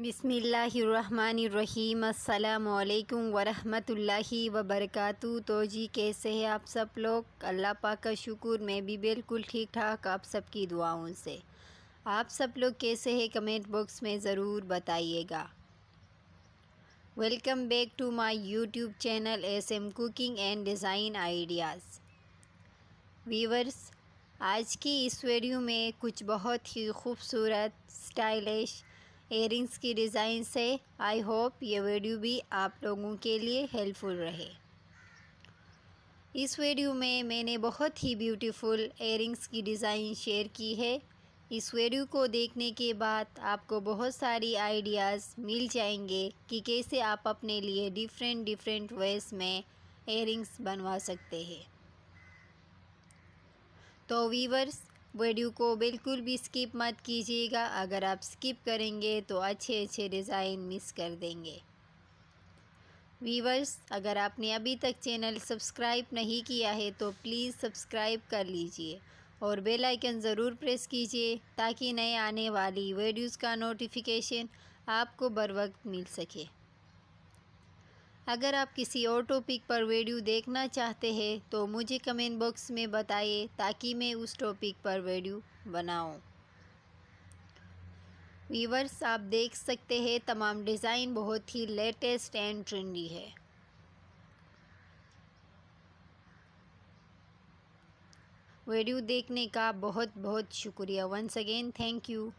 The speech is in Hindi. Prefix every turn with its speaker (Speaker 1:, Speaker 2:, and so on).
Speaker 1: बिसमीम् अल्लाम वरहमतुल्लाहि वबरक तो जी कैसे हैं आप सब लोग अल्लाह पाक का शुक्र मैं भी बिल्कुल ठीक ठाक आप सबकी दुआओं से आप सब लोग कैसे हैं कमेंट बॉक्स में ज़रूर बताइएगा welcome back to my YouTube channel S M cooking and design ideas viewers आज की इस वीडियो में कुछ बहुत ही खूबसूरत स्टाइलिश एयरिंग्स की डिज़ाइन से आई होप ये वीडियो भी आप लोगों के लिए हेल्पफुल रहे इस वीडियो में मैंने बहुत ही ब्यूटीफुल एयरिंग्स की डिज़ाइन शेयर की है इस वीडियो को देखने के बाद आपको बहुत सारी आइडियाज़ मिल जाएंगे कि कैसे आप अपने लिए डिफरेंट डिफरेंट वेज में एयरिंग्स बनवा सकते हैं तो वीवर्स वीडियो को बिल्कुल भी स्किप मत कीजिएगा अगर आप स्किप करेंगे तो अच्छे अच्छे डिज़ाइन मिस कर देंगे वीवर्स अगर आपने अभी तक चैनल सब्सक्राइब नहीं किया है तो प्लीज़ सब्सक्राइब कर लीजिए और बेल आइकन ज़रूर प्रेस कीजिए ताकि नए आने वाली वीडियोस का नोटिफिकेशन आपको बर वक्त मिल सके अगर आप किसी और टॉपिक पर वीडियो देखना चाहते हैं तो मुझे कमेंट बॉक्स में बताइए ताकि मैं उस टॉपिक पर वीडियो बनाऊं। वीवर्स आप देख सकते हैं तमाम डिज़ाइन बहुत ही लेटेस्ट एंड ट्रेंडी है वीडियो देखने का बहुत बहुत शुक्रिया वंस अगेन थैंक यू